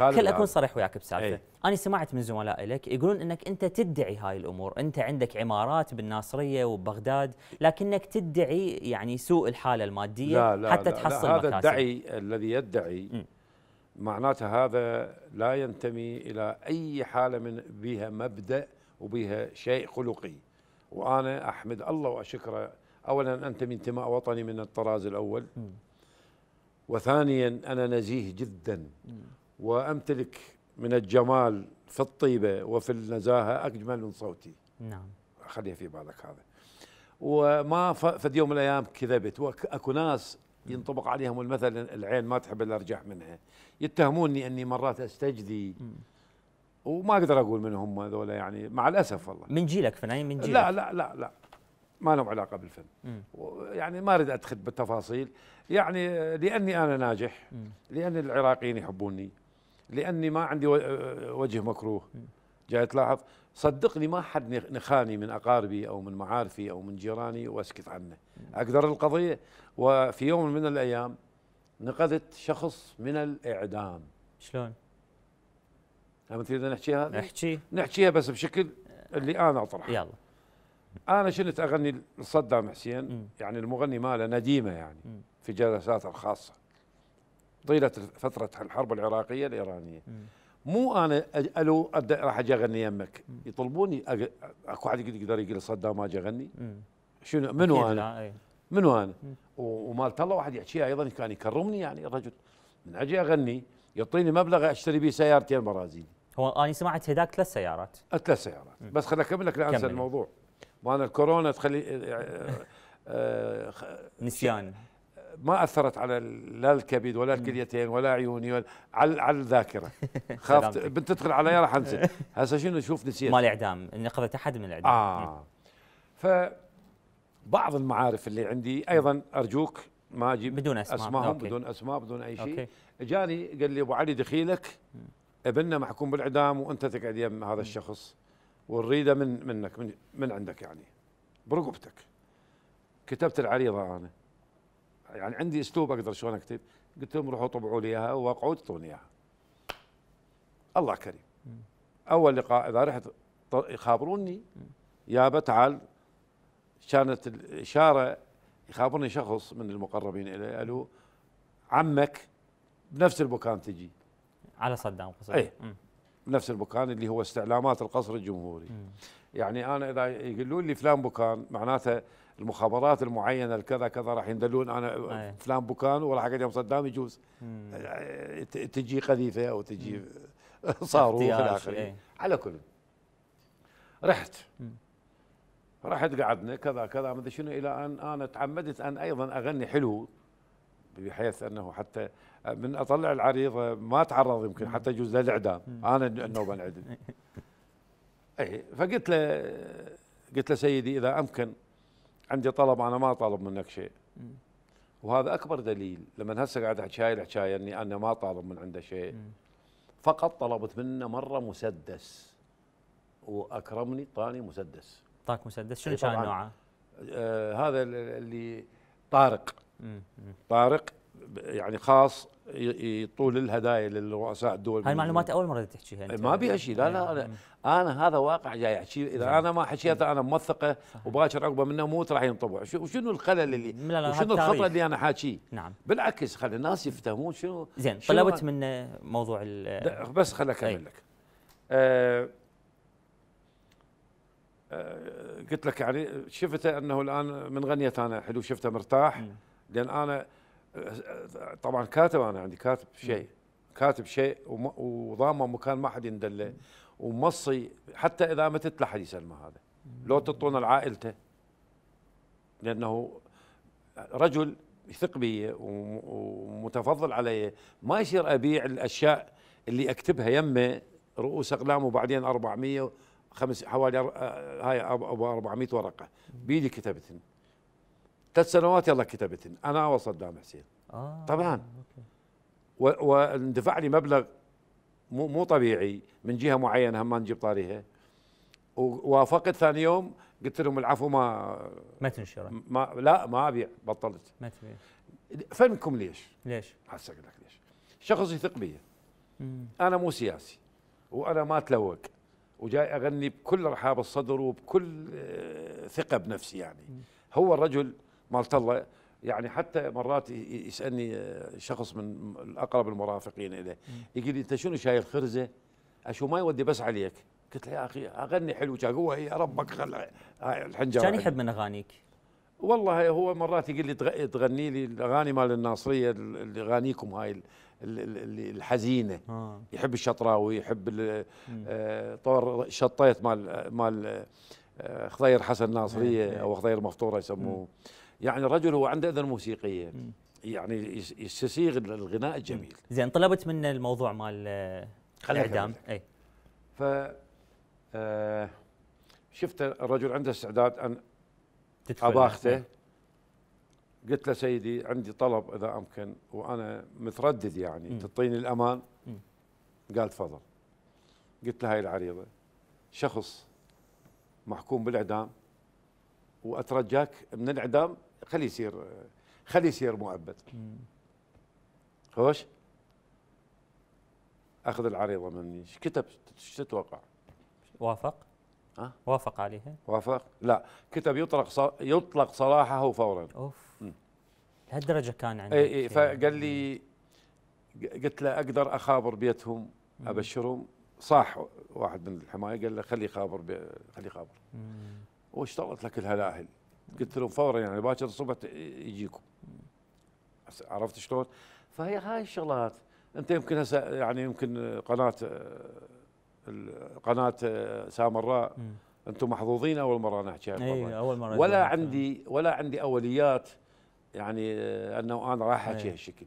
خل اكون صريح وياك بسالفه إيه. انا سمعت من زملائي لك يقولون انك انت تدعي هاي الامور انت عندك عمارات بالناصريه وببغداد لكنك تدعي يعني سوء الحاله الماديه لا لا حتى لا تحصل لا هذا مكاسب. الدعي الذي يدعي معناته هذا لا ينتمي الى اي حاله من بها مبدا وبها شيء خلقي وانا احمد الله واشكره اولا انتمي انتماء وطني من الطراز الاول م. وثانيا انا نزيه جدا م. وأمتلك من الجمال في الطيبة وفي النزاهة أجمل من صوتي نعم خليها في بالك هذا وما في يوم من الأيام كذبت وأكو ناس ينطبق عليهم المثل العين ما تحب الا ارجح منها يتهموني اني مرات استجدي وما اقدر اقول من هم هذول يعني مع الاسف والله من جيلك فنانين من جيلك لا لا لا لا ما لهم علاقه بالفن يعني ما اريد ادخل بالتفاصيل يعني لاني انا ناجح لان العراقيين يحبوني لاني ما عندي وجه مكروه جاي تلاحظ صدقني ما حد نخاني من اقاربي او من معارفي او من جيراني واسكت عنه اقدر القضيه وفي يوم من الايام نقذت شخص من الاعدام شلون هم تريد نحكيها نحكي نحكيها بس بشكل اللي انا اطرحه يلا انا شنت اغني لصدام حسين يعني المغني ماله نديمه يعني في جلساته الخاصه طيله فتره الحرب العراقيه الايرانيه مو انا الو راح اجي اغني يمك يطلبوني اكو احد يقدر يقول صدام ما اجي اغني شنو منو انا؟ إيه. منو انا؟ ومالت الله واحد يحكيها ايضا كان يكرمني يعني الرجل من اجي اغني يعطيني مبلغ اشتري به سيارتين برازيلي هو انا سمعت هداك ثلاث سيارات ثلاث سيارات بس خليني اكمل لك الانسى الموضوع وانا الكورونا تخلي آه، آه، نسيان ما اثرت على لا الكبد ولا الكليتين ولا عيوني ولا على على الذاكره خافت بنت تدخل علي راح انسى هسه شنو شوف نسيت مال اعدام نقضت احد من الاعدام اه ف بعض المعارف اللي عندي ايضا ارجوك ما اجيب بدون اسماء اسمائهم بدون اسماء بدون اي شيء جاني قال لي ابو علي دخيلك ابننا محكوم بالاعدام وانت تقعد يم هذا الشخص ونريده من منك من, من عندك يعني برقبتك كتبت العريضه انا يعني عندي اسلوب اقدر شلون اكتب قلت لهم روحوا طبعوا لي اياها ووقعوا تعطوني اياها الله كريم اول لقاء اذا رحت يخابروني يابا تعال كانت الاشاره يخابرني شخص من المقربين الي قالوا عمك بنفس المكان تجي على صدام قصدي ايه بنفس المكان اللي هو استعلامات القصر الجمهوري يعني انا اذا يقولون لي فلان بوكان معناته المخابرات المعينه الكذا كذا راح يندلون انا فلان بوكان وراح اقعد يوم صدام يجوز آه، تجي قذيفه او تجي صاروخ الى اخره على كل رحت مم. رحت قعدنا كذا كذا ما شنو الى ان انا تعمدت ان ايضا اغني حلو بحيث انه حتى من اطلع العريضه ما تعرض يمكن حتى يجوز للاعدام انا النوبه انعدم اي فقلت له قلت له سيدي اذا امكن عندي طلب انا ما طالب منك شيء وهذا اكبر دليل لما هسه قاعد احكي هاي الحكايه اني يعني انا ما طالب من عنده شيء فقط طلبت منه مره مسدس واكرمني طاني مسدس طاك مسدس شنو إيه، كان نوعه؟ آه هذا اللي طارق طارق يعني خاص يطول الهدايا للرؤساء الدول هاي المعلومات اول مره تحكيها انت ما بي شيء لا لا انا, أنا هذا واقع جاي احكي اذا انا ما حكيته انا موثقه وباكر عقبه منه موت راح ينطبع وشنو الخلل اللي وشنو الخطا اللي انا حاكيه نعم بالعكس خلي الناس يفتهمون شنو زين طلبت من موضوع ال بس خليني اكمل طيب. لك آه، آه، قلت لك يعني شفته انه الان من غنيت انا حلو شفته مرتاح لان انا طبعا كاتب انا عندي كاتب شيء كاتب شيء وضامه مكان ما حد يندله ومصي حتى اذا متت لا حد يسلمه هذا لو تعطونه لعائلته لانه رجل يثق بي ومتفضل علي ما يصير ابيع الاشياء اللي اكتبها يمه رؤوس اقلام وبعدين 400 خمس حوالي آه، هاي ابو 400 ورقه بيدي كتبتهم ثلاث سنوات يلا كتبتن انا وصدام حسين آه طبعا واندفع لي مبلغ مو مو طبيعي من جهه معينه هم ما نجيب طاريها ووافقت ثاني يوم قلت لهم العفو ما ما تنشره ما لا ما ابيع بطلت ما تبيع فنكم ليش؟ ليش؟ هسه اقول لك ليش؟ شخص يثق بي انا مو سياسي وانا ما اتلوق وجاي اغني بكل رحاب الصدر وبكل آه، ثقه بنفسي يعني هو الرجل مالت الله يعني حتى مرات يسالني آه، شخص من الاقرب المرافقين اليه يقول لي انت شنو شايل خرزه؟ اشو ما يودي بس عليك قلت له يا اخي اغني حلو كان هو يا ربك خل آه، الحنجره كان يحب من اغانيك؟ والله هو مرات يقول لي تغني لي الاغاني مال الناصريه اللي اغانيكم هاي الحزينه آه. يحب الشطراوي يحب آه، طور شطيت مال مال خضير حسن ناصريه او خضير مفطوره يسموه يعني الرجل هو عنده اذن موسيقيه يعني يستسيغ الغناء الجميل زين طلبت منه الموضوع مال آه، الاعدام اي ف آه شفت الرجل عنده استعداد ان اباخته نعم. قلت له سيدي عندي طلب اذا امكن وانا متردد يعني تعطيني الامان م. قال تفضل قلت له هاي العريضه شخص محكوم بالاعدام واترجاك من الاعدام خليه يصير خليه يصير مؤبد خوش اخذ العريضه مني ايش كتب ايش تتوقع وافق ها وافق عليها وافق لا كتب يطلق يطلق صلاحه فورا اوف لهالدرجه كان عندك اي اي فقال لي قلت له اقدر اخابر بيتهم ابشرهم صاح واحد من الحمايه قال له خلي خابر خلي خابر واشتغلت لك الهلاهل قلت لهم فورا يعني باكر الصبح يجيكم عرفت شلون؟ فهي هاي الشغلات انت يمكن هسه يعني يمكن قناه قناه سامراء انتم محظوظين اول مره نحكي اي اول مره ولا عندي ولا عندي اوليات يعني انه انا راح احكي هالشكل